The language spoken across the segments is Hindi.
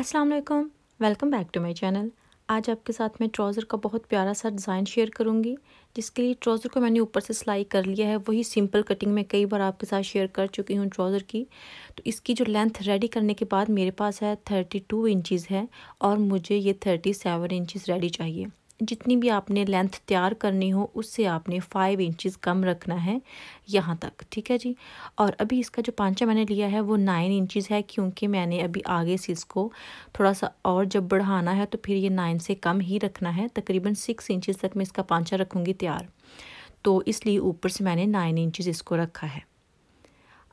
अस्सलाम वालेकुम welcome back to my channel आज आपके साथ मैं ट्राउज़र का बहुत प्यारा सा डिज़ाइन शेयर करूँगी जिसके लिए ट्राउज़र को मैंने ऊपर से सिलाई कर लिया है वही सिंपल कटिंग मैं कई बार आपके साथ शेयर कर चुकी हूँ ट्राउज़र की तो इसकी जो लेंथ रेडी करने के बाद मेरे पास है थर्टी टू इंचज़ है और मुझे ये थर्टी सेवन इंचज़ रेडी चाहिए जितनी भी आपने लेंथ तैयार करनी हो उससे आपने फ़ाइव इंचज़ कम रखना है यहाँ तक ठीक है जी और अभी इसका जो पांचा मैंने लिया है वो नाइन इंचज़ है क्योंकि मैंने अभी आगे से इसको थोड़ा सा और जब बढ़ाना है तो फिर ये नाइन से कम ही रखना है तकरीबन सिक्स इंचज़ तक मैं इसका पांचा रखूँगी तैयार तो इसलिए ऊपर से मैंने नाइन इंचज़ इसको रखा है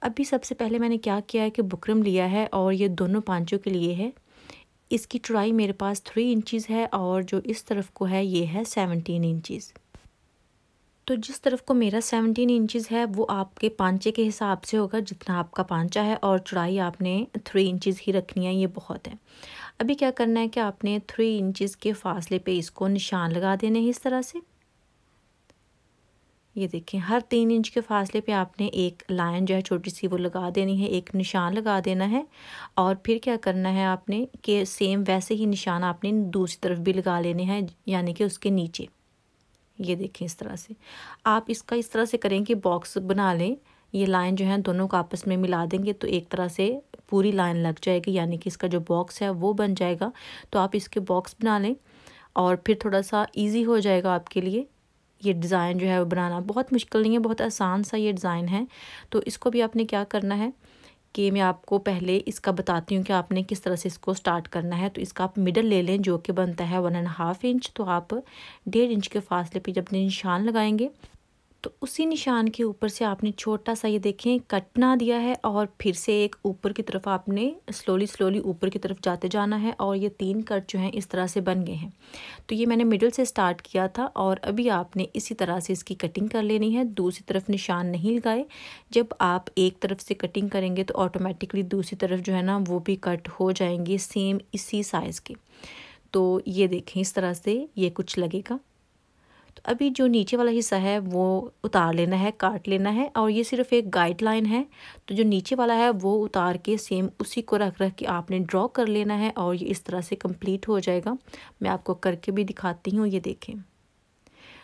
अभी सबसे पहले मैंने क्या किया है कि बुकरम लिया है और ये दोनों पांचों के लिए है इसकी चौड़ाई मेरे पास थ्री इंचज़ है और जो इस तरफ को है ये है सेवनटीन इंचज़ तो जिस तरफ को मेरा सेवनटीन इंचज़ है वो आपके पांचे के हिसाब से होगा जितना आपका पांचा है और चौड़ाई आपने थ्री इंचज़ ही रखनी है ये बहुत है अभी क्या करना है कि आपने थ्री इंचज़ के फासले पे इसको निशान लगा देने इस तरह से ये देखें हर तीन इंच के फासले पे आपने एक लाइन जो है छोटी सी वो लगा देनी है एक निशान लगा देना है और फिर क्या करना है आपने कि सेम वैसे ही निशान आपने दूसरी तरफ भी लगा लेने हैं यानी कि उसके नीचे ये देखें इस तरह से आप इसका इस तरह से करें कि बॉक्स बना लें ये लाइन जो है दोनों को आपस में मिला देंगे तो एक तरह से पूरी लाइन लग जाएगी यानी कि इसका जो बॉक्स है वो बन जाएगा तो आप इसके बॉक्स बना लें और फिर थोड़ा सा ईजी हो जाएगा आपके लिए ये डिज़ाइन जो है वो बनाना बहुत मुश्किल नहीं है बहुत आसान सा ये डिज़ाइन है तो इसको भी आपने क्या करना है कि मैं आपको पहले इसका बताती हूँ कि आपने किस तरह से इसको स्टार्ट करना है तो इसका आप मिडल ले लें जो कि बनता है वन एंड हाफ़ इंच तो आप डेढ़ इंच के फासले पे जब निशान लगाएंगे तो उसी निशान के ऊपर से आपने छोटा सा ये देखें कटना दिया है और फिर से एक ऊपर की तरफ आपने स्लोली स्लोली ऊपर की तरफ जाते जाना है और ये तीन कट जो हैं इस तरह से बन गए हैं तो ये मैंने मिडल से स्टार्ट किया था और अभी आपने इसी तरह से इसकी कटिंग कर लेनी है दूसरी तरफ निशान नहीं लगाए जब आप एक तरफ से कटिंग करेंगे तो ऑटोमेटिकली दूसरी तरफ जो है ना वो भी कट हो जाएंगे सेम इसी साइज़ के तो ये देखें इस तरह से ये कुछ लगेगा तो अभी जो नीचे वाला हिस्सा है वो उतार लेना है काट लेना है और ये सिर्फ एक गाइडलाइन है तो जो नीचे वाला है वो उतार के सेम उसी को रख रख के आपने ड्रॉ कर लेना है और ये इस तरह से कंप्लीट हो जाएगा मैं आपको करके भी दिखाती हूँ ये देखें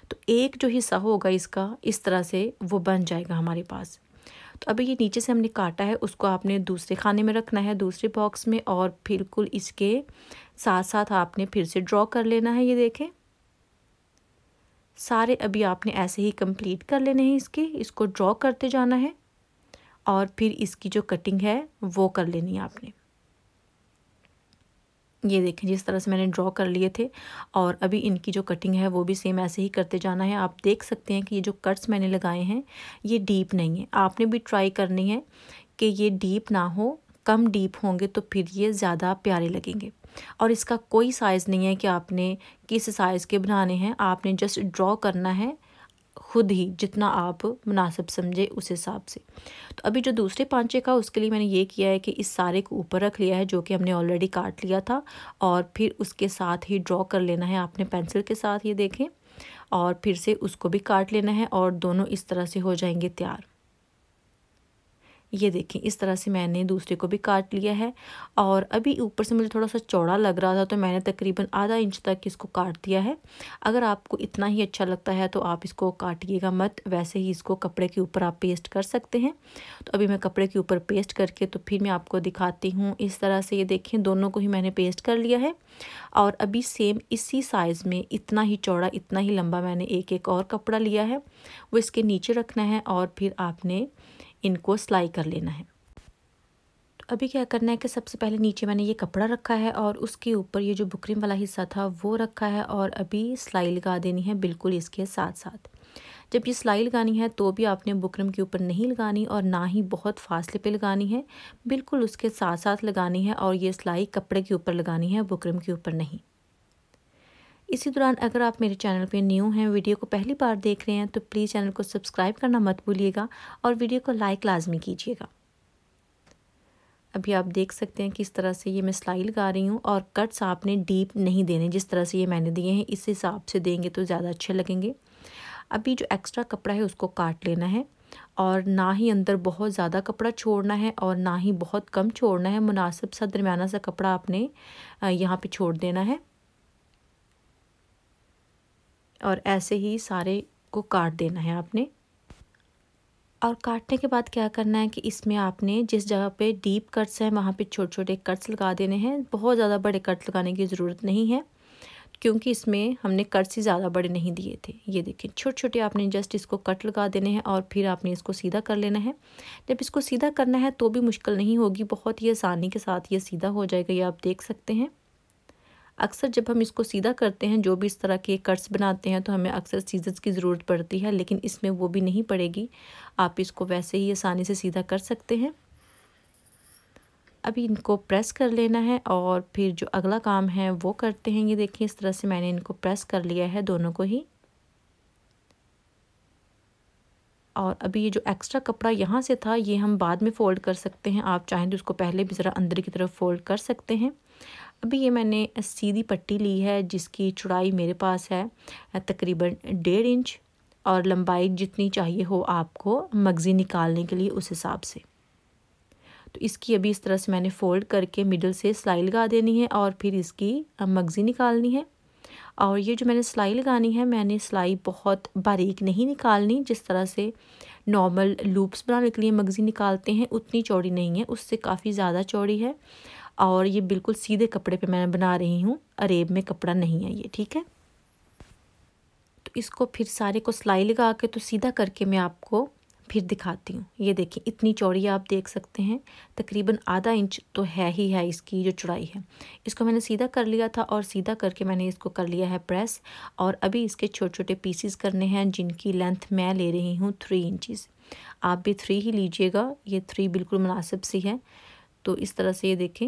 तो एक जो हिस्सा होगा इसका इस तरह से वो बन जाएगा हमारे पास तो अभी ये नीचे से हमने काटा है उसको आपने दूसरे खाने में रखना है दूसरे बॉक्स में और बिल्कुल इसके साथ साथ आपने फिर से ड्रॉ कर लेना है ये देखें सारे अभी आपने ऐसे ही कंप्लीट कर लेने हैं इसके इसको ड्रॉ करते जाना है और फिर इसकी जो कटिंग है वो कर लेनी है आपने ये देखें जिस तरह से मैंने ड्रॉ कर लिए थे और अभी इनकी जो कटिंग है वो भी सेम ऐसे ही करते जाना है आप देख सकते हैं कि ये जो कट्स मैंने लगाए हैं ये डीप नहीं है आपने भी ट्राई करनी है कि ये डीप ना हो कम डीप होंगे तो फिर ये ज़्यादा प्यारे लगेंगे और इसका कोई साइज़ नहीं है कि आपने किस साइज़ के बनाने हैं आपने जस्ट ड्रॉ करना है खुद ही जितना आप मुनासिब समझे उस हिसाब से तो अभी जो दूसरे पांचे का उसके लिए मैंने ये किया है कि इस सारे को ऊपर रख लिया है जो कि हमने ऑलरेडी काट लिया था और फिर उसके साथ ही ड्रॉ कर लेना है आपने पेंसिल के साथ ये देखें और फिर से उसको भी काट लेना है और दोनों इस तरह से हो जाएंगे तैयार ये देखें इस तरह से मैंने दूसरे को भी काट लिया है और अभी ऊपर से मुझे थोड़ा सा चौड़ा लग रहा था तो मैंने तकरीबन आधा इंच तक इसको काट दिया है अगर आपको इतना ही अच्छा लगता है तो आप इसको काटिएगा मत वैसे ही इसको कपड़े के ऊपर आप पेस्ट कर सकते हैं तो अभी मैं कपड़े के ऊपर पेस्ट करके तो फिर मैं आपको दिखाती हूँ इस तरह से ये देखें दोनों को ही मैंने पेस्ट कर लिया है और अभी सेम इसी साइज़ में इतना ही चौड़ा इतना ही लंबा मैंने एक एक और कपड़ा लिया है वो इसके नीचे रखना है और फिर आपने इनको सिलाई कर लेना है तो अभी क्या करना है कि सबसे पहले नीचे मैंने ये कपड़ा रखा है और उसके ऊपर ये जो बुकरिम वाला हिस्सा था वो रखा है और अभी सिलाई लगा देनी है बिल्कुल इसके साथ साथ जब ये सिलाई लगानी है तो भी आपने बुकरम के ऊपर नहीं लगानी और ना ही बहुत फासले पे लगानी है बिल्कुल उसके साथ साथ लगानी है और ये सिलाई कपड़े के ऊपर लगानी है बुकरम के ऊपर नहीं इसी दौरान अगर आप मेरे चैनल पे न्यू हैं वीडियो को पहली बार देख रहे हैं तो प्लीज़ चैनल को सब्सक्राइब करना मत भूलिएगा और वीडियो को लाइक लाजमी कीजिएगा अभी आप देख सकते हैं किस तरह से ये मैं सिलाई लगा रही हूँ और कट्स आपने डीप नहीं देने जिस तरह से ये मैंने दिए हैं इस हिसाब से देंगे तो ज़्यादा अच्छे लगेंगे अभी जो एक्स्ट्रा कपड़ा है उसको काट लेना है और ना ही अंदर बहुत ज़्यादा कपड़ा छोड़ना है और ना ही बहुत कम छोड़ना है मुनासिब सा दरमियाना सा कपड़ा आपने यहाँ पे छोड़ देना है और ऐसे ही सारे को काट देना है आपने और काटने के बाद क्या करना है कि इसमें आपने जिस जगह पे डीप कट्स हैं वहाँ पे छोटे छोटे कट्स लगा देने हैं बहुत ज़्यादा बड़े कट्स लगाने की ज़रूरत नहीं है क्योंकि इसमें हमने कट्स ही ज़्यादा बड़े नहीं दिए थे ये देखें छोटे छोटे आपने जस्ट इसको कट लगा देने हैं और फिर आपने इसको सीधा कर लेना है जब इसको सीधा करना है तो भी मुश्किल नहीं होगी बहुत ही आसानी के साथ ये सीधा हो जाएगा ये आप देख सकते हैं अक्सर जब हम इसको सीधा करते हैं जो भी इस तरह के कट्स बनाते हैं तो हमें अक्सर सीजर्स की ज़रूरत पड़ती है लेकिन इसमें वो भी नहीं पड़ेगी आप इसको वैसे ही आसानी से सीधा कर सकते हैं अभी इनको प्रेस कर लेना है और फिर जो अगला काम है वो करते हैं ये देखिए इस तरह से मैंने इनको प्रेस कर लिया है दोनों को ही और अभी ये जो एक्स्ट्रा कपड़ा यहाँ से था ये हम बाद में फ़ोल्ड कर सकते हैं आप चाहें तो उसको पहले भी ज़रा अंदर की तरफ फ़ोल्ड कर सकते हैं अभी ये मैंने सीधी पट्टी ली है जिसकी चौड़ाई मेरे पास है तकरीबन डेढ़ इंच और लंबाई जितनी चाहिए हो आपको मगज़ी निकालने के लिए उस हिसाब से तो इसकी अभी इस तरह से मैंने फ़ोल्ड करके मिडल से सिलाई लगा देनी है और फिर इसकी मगज़ी निकालनी है और ये जो मैंने सिलाई लगानी है मैंने सिलाई बहुत बारीक नहीं निकालनी जिस तरह से नॉर्मल लूप्स बनाने के लिए मगज़ी निकालते हैं उतनी चौड़ी नहीं है उससे काफ़ी ज़्यादा चौड़ी है और ये बिल्कुल सीधे कपड़े पे मैं बना रही हूँ अरेब में कपड़ा नहीं है ये ठीक है तो इसको फिर सारे को सिलाई लगा के तो सीधा करके मैं आपको फिर दिखाती हूँ ये देखिए इतनी चौड़ी आप देख सकते हैं तकरीबन आधा इंच तो है ही है इसकी जो चौड़ाई है इसको मैंने सीधा कर लिया था और सीधा करके मैंने इसको कर लिया है प्रेस और अभी इसके छोटे छोटे पीसीस करने हैं जिनकी लेंथ मैं ले रही हूँ थ्री इंचज़ आप भी थ्री ही लीजिएगा ये थ्री बिल्कुल मुनासिब सी है तो इस तरह से ये देखें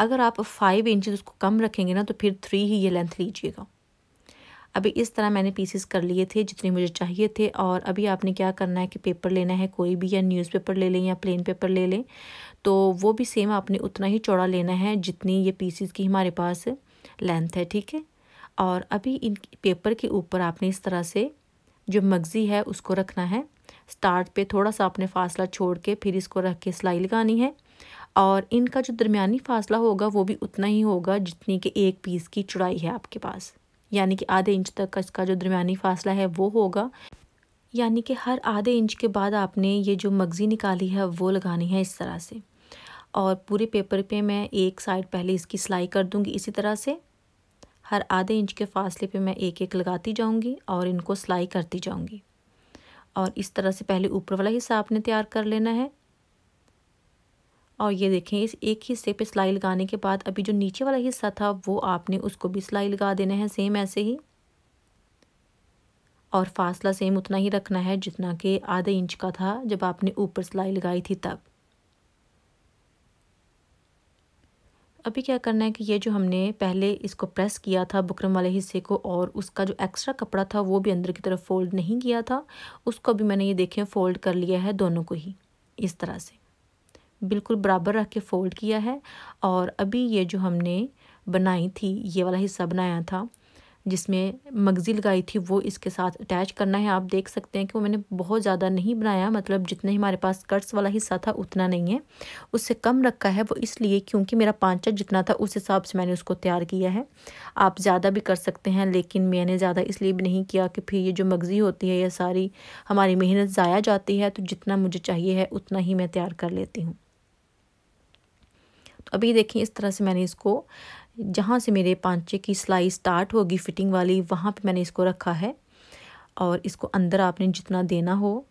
अगर आप फाइव इंचज उसको कम रखेंगे ना तो फिर थ्री ही ये लेंथ लीजिएगा अभी इस तरह मैंने पीसेस कर लिए थे जितने मुझे चाहिए थे और अभी आपने क्या करना है कि पेपर लेना है कोई भी या न्यूज़पेपर ले लें या प्लेन पेपर ले लें तो वो भी सेम आपने उतना ही चौड़ा लेना है जितनी ये पीसेस की हमारे पास लेंथ है ठीक है और अभी इन पेपर के ऊपर आपने इस तरह से जो मगज़ी है उसको रखना है स्टार्ट पे थोड़ा सा आपने फासला छोड़ के फिर इसको रख के सिलाई लगानी है और इनका जो दरमियानी फासला होगा वो भी उतना ही होगा जितनी कि एक पीस की चौड़ाई है आपके पास यानी कि आधे इंच तक का इसका जो दरमियानी फासला है वो होगा यानी कि हर आधे इंच के बाद आपने ये जो मगज़ी निकाली है वो लगानी है इस तरह से और पूरे पेपर पे मैं एक साइड पहले इसकी सिलाई कर दूँगी इसी तरह से हर आधे इंच के फासले पे मैं एक एक लगाती जाऊँगी और इनको सिलाई करती जाऊँगी और इस तरह से पहले ऊपर वाला हिस्सा आपने तैयार कर लेना है और ये देखें इस एक हिस्से पे सिलाई लगाने के बाद अभी जो नीचे वाला हिस्सा था वो आपने उसको भी सिलाई लगा देना है सेम ऐसे ही और फासला सेम उतना ही रखना है जितना कि आधे इंच का था जब आपने ऊपर सिलाई लगाई थी तब अभी क्या करना है कि ये जो हमने पहले इसको प्रेस किया था बुकरम वाले हिस्से को और उसका जो एक्स्ट्रा कपड़ा था वो भी अंदर की तरफ फ़ोल्ड नहीं किया था उसको भी मैंने ये देखें फ़ोल्ड कर लिया है दोनों को ही इस तरह से बिल्कुल बराबर रख के फोल्ड किया है और अभी ये जो हमने बनाई थी ये वाला हिस्सा बनाया था जिसमें मगज़ी लगाई थी वो इसके साथ अटैच करना है आप देख सकते हैं कि वो मैंने बहुत ज़्यादा नहीं बनाया मतलब जितने हमारे पास कट्स वाला हिस्सा था उतना नहीं है उससे कम रखा है वो इसलिए क्योंकि मेरा पांचा जितना था उस हिसाब से मैंने उसको तैयार किया है आप ज़्यादा भी कर सकते हैं लेकिन मैंने ज़्यादा इसलिए भी नहीं किया कि फिर ये जो मगज़ी होती है यह सारी हमारी मेहनत ज़ाया जाती है तो जितना मुझे चाहिए है उतना ही मैं तैयार कर लेती हूँ अभी देखें इस तरह से मैंने इसको जहाँ से मेरे पांचे की सिलाई स्टार्ट होगी फिटिंग वाली वहाँ पे मैंने इसको रखा है और इसको अंदर आपने जितना देना हो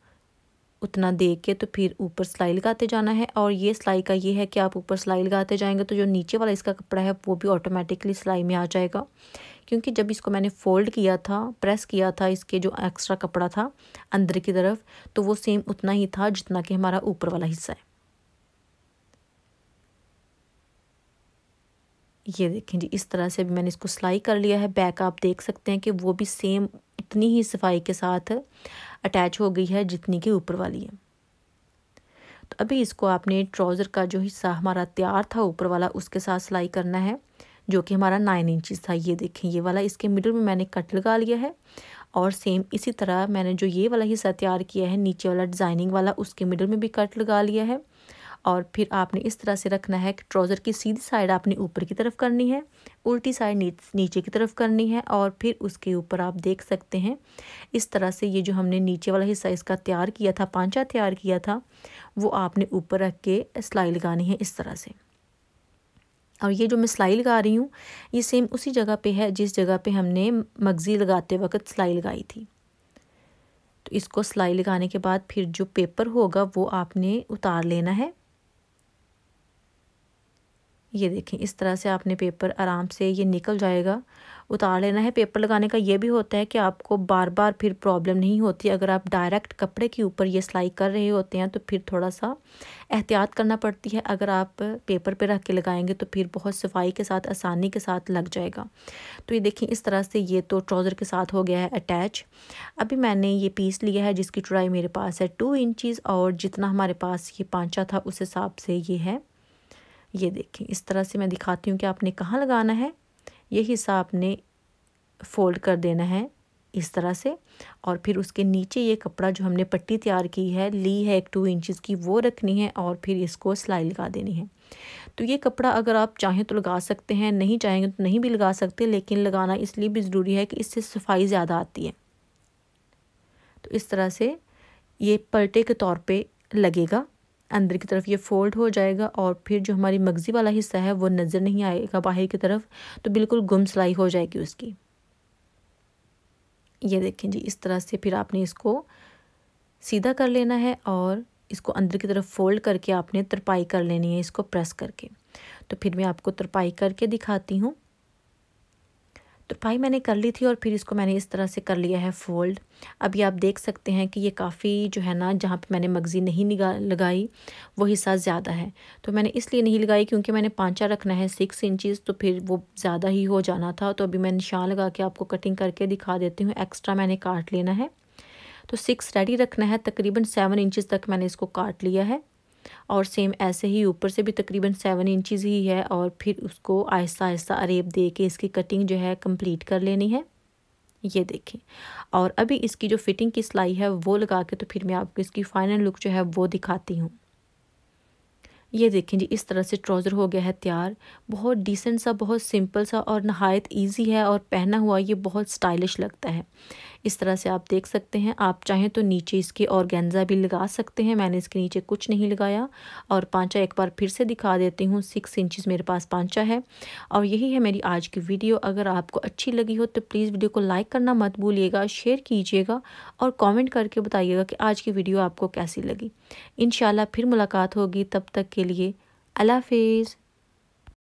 उतना दे के तो फिर ऊपर सिलाई लगाते जाना है और ये सिलाई का ये है कि आप ऊपर सिलाई लगाते जाएंगे तो जो नीचे वाला इसका कपड़ा है वो भी ऑटोमेटिकली सिलाई में आ जाएगा क्योंकि जब इसको मैंने फ़ोल्ड किया था प्रेस किया था इसके जो एक्स्ट्रा कपड़ा था अंदर की तरफ तो वो सेम उतना ही था जितना कि हमारा ऊपर वाला हिस्सा है ये देखें जी इस तरह से अभी मैंने इसको सिलाई कर लिया है बैक आप देख सकते हैं कि वो भी सेम उतनी ही सफाई के साथ अटैच हो गई है जितनी कि ऊपर वाली है तो अभी इसको आपने ट्राउज़र का जो हिस्सा हमारा तैयार था ऊपर वाला उसके साथ सिलाई करना है जो कि हमारा नाइन इंचज़ था ये देखें ये वाला इसके मिडल में मैंने कट लगा लिया है और सेम इसी तरह मैंने जो ये वाला हिस्सा तैयार किया है नीचे वाला डिज़ाइनिंग वाला उसके मिडल में भी कट लगा लिया है और फिर आपने इस तरह से रखना है कि ट्राउज़र की सीधी साइड आपने ऊपर की तरफ करनी है उल्टी साइड नीचे की तरफ करनी है और फिर उसके ऊपर आप देख सकते हैं इस तरह से ये जो हमने नीचे वाला हिस्सा इसका तैयार किया था पांचा तैयार किया था वो आपने ऊपर रख के सिलाई लगानी है इस तरह से और ये जो मैं सिलाई लगा रही हूँ ये सेम उसी जगह पर है जिस जगह पर हमने मगज़ी लगाते वक्त सिलाई लगाई थी तो इसको सिलाई लगाने के बाद फिर जो पेपर होगा वो आपने उतार लेना है ये देखें इस तरह से आपने पेपर आराम से ये निकल जाएगा उतार लेना है पेपर लगाने का ये भी होता है कि आपको बार बार फिर प्रॉब्लम नहीं होती अगर आप डायरेक्ट कपड़े के ऊपर ये सिलाई कर रहे होते हैं तो फिर थोड़ा सा एहतियात करना पड़ती है अगर आप पेपर पे रख के लगाएंगे तो फिर बहुत सफाई के साथ आसानी के साथ लग जाएगा तो ये देखें इस तरह से ये तो ट्राउज़र के साथ हो गया है अटैच अभी मैंने ये पीस लिया है जिसकी चुड़ाई मेरे पास है टू इंचज़ और जितना हमारे पास ये पाँचा था उस हिसाब से ये है ये देखें इस तरह से मैं दिखाती हूँ कि आपने कहाँ लगाना है ये हिस्सा आपने फोल्ड कर देना है इस तरह से और फिर उसके नीचे ये कपड़ा जो हमने पट्टी तैयार की है ली है एक टू इंचज़ की वो रखनी है और फिर इसको सिलाई लगा देनी है तो ये कपड़ा अगर आप चाहें तो लगा सकते हैं नहीं चाहेंगे तो नहीं भी लगा सकते लेकिन लगाना इसलिए भी ज़रूरी है कि इससे सफाई ज़्यादा आती है तो इस तरह से ये पलटे के तौर पर लगेगा अंदर की तरफ ये फोल्ड हो जाएगा और फिर जो हमारी मगज़ी वाला हिस्सा है वो नज़र नहीं आएगा बाहर की तरफ तो बिल्कुल गुम सिलाई हो जाएगी उसकी ये देखें जी इस तरह से फिर आपने इसको सीधा कर लेना है और इसको अंदर की तरफ फोल्ड करके आपने तरपाई कर लेनी है इसको प्रेस करके तो फिर मैं आपको तरपाई करके दिखाती हूँ तो पाई मैंने कर ली थी और फिर इसको मैंने इस तरह से कर लिया है फोल्ड अभी आप देख सकते हैं कि ये काफ़ी जो है ना जहाँ पे मैंने मगज़ी नहीं लगाई वो हिस्सा ज़्यादा है तो मैंने इसलिए नहीं लगाई क्योंकि मैंने पाँचा रखना है सिक्स इंचज़ तो फिर वो ज़्यादा ही हो जाना था तो अभी मैं निशान लगा के आपको कटिंग करके दिखा देती हूँ एक्स्ट्रा मैंने काट लेना है तो सिक्स रेडी रखना है तकरीबन सेवन इंचज़ तक मैंने इसको काट लिया है और सेम ऐसे ही ऊपर से भी तकरीबन सेवन इंचज ही है और फिर उसको आहिस्ता आहिस्ता अरेब दे के इसकी कटिंग जो है कंप्लीट कर लेनी है ये देखें और अभी इसकी जो फिटिंग की सिलाई है वो लगा के तो फिर मैं आपको इसकी फाइनल लुक जो है वो दिखाती हूँ ये देखें जी इस तरह से ट्राउज़र हो गया है तैयार बहुत डिसेंट सा बहुत सिंपल सा और नहायत इजी है और पहना हुआ ये बहुत स्टाइलिश लगता है इस तरह से आप देख सकते हैं आप चाहें तो नीचे इसके ऑर्गेन्जा भी लगा सकते हैं मैंने इसके नीचे कुछ नहीं लगाया और पाँचा एक बार फिर से दिखा देती हूँ सिक्स इंचज़ मेरे पास पाँचा है और यही है मेरी आज की वीडियो अगर आपको अच्छी लगी हो तो प्लीज़ वीडियो को लाइक करना मत भूलिएगा शेयर कीजिएगा और कॉमेंट करके बताइएगा कि आज की वीडियो आपको कैसी लगी इन फिर मुलाकात होगी तब तक के लिए अल्लाह